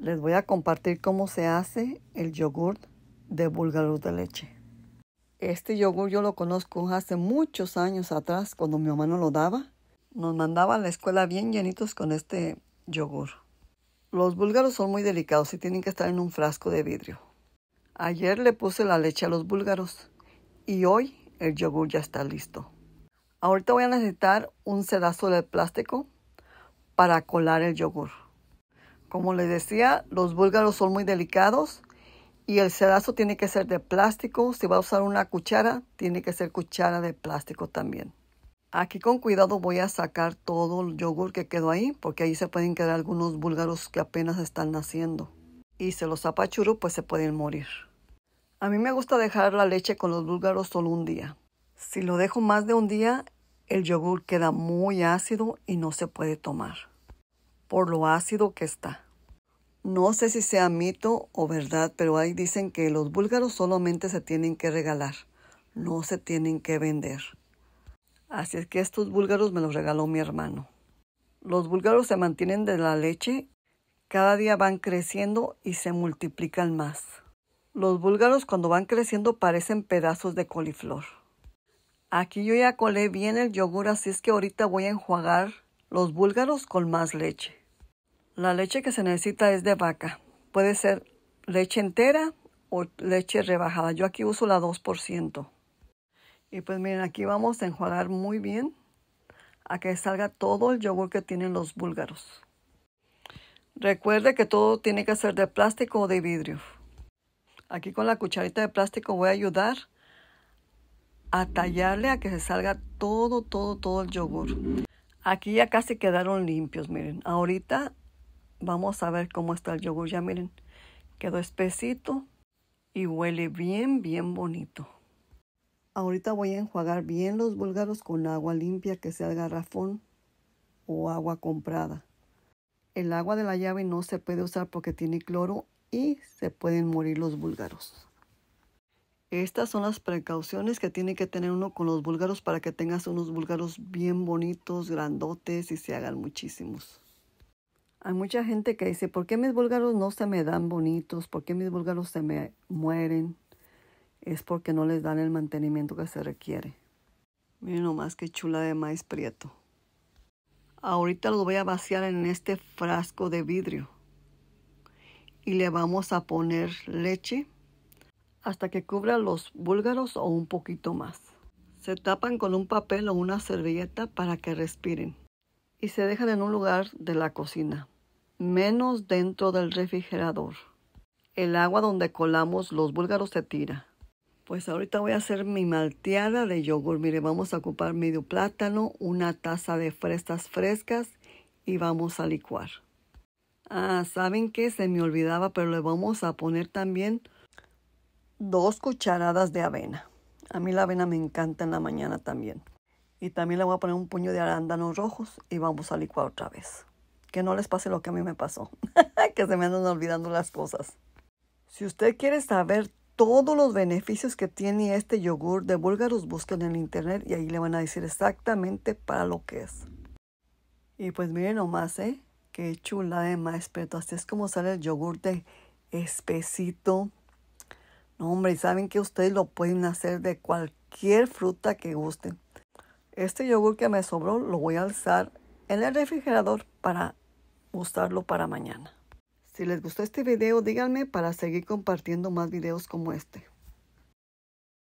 les voy a compartir cómo se hace el yogur de búlgaros de leche. Este yogur yo lo conozco hace muchos años atrás, cuando mi mamá nos lo daba. Nos mandaba a la escuela bien llenitos con este yogur. Los búlgaros son muy delicados y tienen que estar en un frasco de vidrio. Ayer le puse la leche a los búlgaros y hoy el yogur ya está listo. Ahorita voy a necesitar un sedazo de plástico para colar el yogur. Como les decía, los búlgaros son muy delicados y el cedazo tiene que ser de plástico. Si va a usar una cuchara, tiene que ser cuchara de plástico también. Aquí con cuidado voy a sacar todo el yogur que quedó ahí, porque ahí se pueden quedar algunos búlgaros que apenas están naciendo. Y se los apachuro, pues se pueden morir. A mí me gusta dejar la leche con los búlgaros solo un día. Si lo dejo más de un día, el yogur queda muy ácido y no se puede tomar, por lo ácido que está. No sé si sea mito o verdad, pero ahí dicen que los búlgaros solamente se tienen que regalar, no se tienen que vender. Así es que estos búlgaros me los regaló mi hermano. Los búlgaros se mantienen de la leche, cada día van creciendo y se multiplican más. Los búlgaros cuando van creciendo parecen pedazos de coliflor. Aquí yo ya colé bien el yogur, así es que ahorita voy a enjuagar los búlgaros con más leche. La leche que se necesita es de vaca. Puede ser leche entera o leche rebajada. Yo aquí uso la 2%. Y pues miren, aquí vamos a enjuagar muy bien a que salga todo el yogur que tienen los búlgaros. Recuerde que todo tiene que ser de plástico o de vidrio. Aquí con la cucharita de plástico voy a ayudar a tallarle a que se salga todo, todo, todo el yogur. Aquí ya casi quedaron limpios, miren. Ahorita Vamos a ver cómo está el yogur. Ya miren, quedó espesito y huele bien, bien bonito. Ahorita voy a enjuagar bien los búlgaros con agua limpia que sea garrafón o agua comprada. El agua de la llave no se puede usar porque tiene cloro y se pueden morir los búlgaros. Estas son las precauciones que tiene que tener uno con los búlgaros para que tengas unos búlgaros bien bonitos, grandotes y se hagan muchísimos. Hay mucha gente que dice, ¿por qué mis búlgaros no se me dan bonitos? ¿Por qué mis búlgaros se me mueren? Es porque no les dan el mantenimiento que se requiere. Miren nomás que chula de maíz prieto. Ahorita lo voy a vaciar en este frasco de vidrio. Y le vamos a poner leche hasta que cubra los búlgaros o un poquito más. Se tapan con un papel o una servilleta para que respiren y se dejan en un lugar de la cocina, menos dentro del refrigerador. El agua donde colamos los búlgaros se tira. Pues ahorita voy a hacer mi malteada de yogur. Mire, vamos a ocupar medio plátano, una taza de fresas frescas y vamos a licuar. Ah, ¿saben qué? Se me olvidaba, pero le vamos a poner también dos cucharadas de avena. A mí la avena me encanta en la mañana también. Y también le voy a poner un puño de arándanos rojos y vamos a licuar otra vez. Que no les pase lo que a mí me pasó, que se me andan olvidando las cosas. Si usted quiere saber todos los beneficios que tiene este yogur de búlgaros, busquen en el internet y ahí le van a decir exactamente para lo que es. Y pues miren nomás, ¿eh? Qué chula de ¿eh? más, pero así es como sale el yogur de espesito. No, hombre, saben que ustedes lo pueden hacer de cualquier fruta que gusten. Este yogur que me sobró lo voy a alzar en el refrigerador para usarlo para mañana. Si les gustó este video, díganme para seguir compartiendo más videos como este.